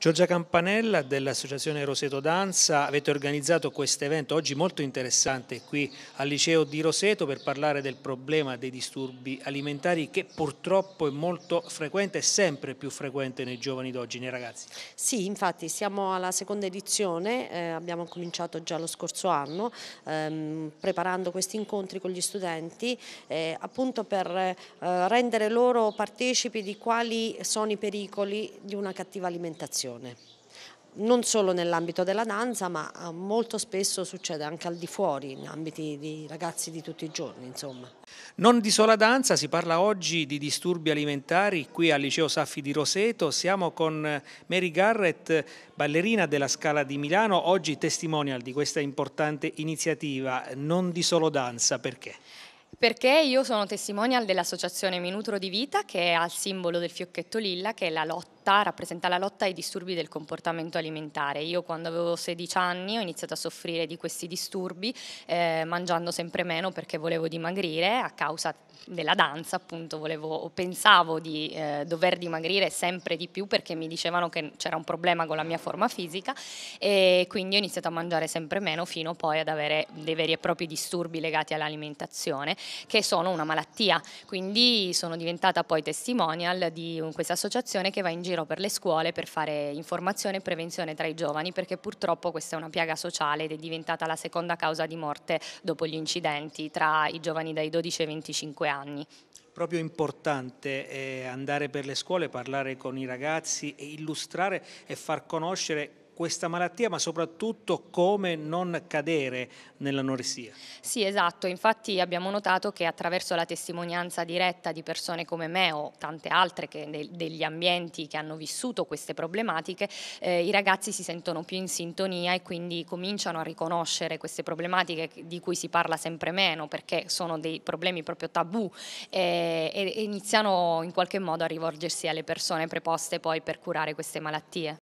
Giorgia Campanella dell'Associazione Roseto Danza, avete organizzato questo evento oggi molto interessante qui al Liceo di Roseto per parlare del problema dei disturbi alimentari che purtroppo è molto frequente e sempre più frequente nei giovani d'oggi, nei ragazzi. Sì, infatti siamo alla seconda edizione, eh, abbiamo cominciato già lo scorso anno ehm, preparando questi incontri con gli studenti eh, appunto per eh, rendere loro partecipi di quali sono i pericoli di una cattiva alimentazione discriminazione non solo nell'ambito della danza ma eh, molto spesso succede anche al di fuori in ambiti di ragazzi di tutti i giorni insomma. Non di sola danza, si parla oggi di disturbi alimentari qui al Liceo Saffi di Roseto, siamo con Mary Garrett, ballerina della Scala di Milano, oggi testimonial di questa importante iniziativa, non di solo danza, perché? Perché io sono testimonial dell'associazione Minutro di Vita che è al simbolo del fiocchetto lilla che è la lotta realtà rappresenta la lotta ai disturbi del comportamento alimentare. Io quando avevo 16 anni ho iniziato a soffrire di questi disturbi eh, mangiando sempre meno perché volevo dimagrire a causa della danza, appunto volevo, pensavo di eh, dover dimagrire sempre di più perché mi dicevano che c'era un problema con la mia forma fisica e quindi ho iniziato a mangiare sempre meno fino poi ad avere dei veri e propri disturbi legati all'alimentazione che sono una malattia. Quindi sono diventata poi testimonial di questa associazione che va in giro giro per le scuole per fare informazione e prevenzione tra i giovani perché purtroppo questa è una piaga sociale ed è diventata la seconda causa di morte dopo gli incidenti tra i giovani dai 12 ai 25 anni proprio importante eh, andare per le scuole, parlare con i ragazzi e illustrare e far conoscere questa malattia, ma soprattutto come non cadere nell'anoressia. Sì, esatto. Infatti abbiamo notato che attraverso la testimonianza diretta di persone come me o tante altre de degli ambienti che hanno vissuto queste problematiche, eh, i ragazzi si sentono più in sintonia e quindi cominciano a riconoscere queste problematiche di cui si parla sempre meno perché sono dei problemi proprio tabù eh, e iniziano in qualche modo a rivolgersi alle persone preposte poi per curare queste malattie.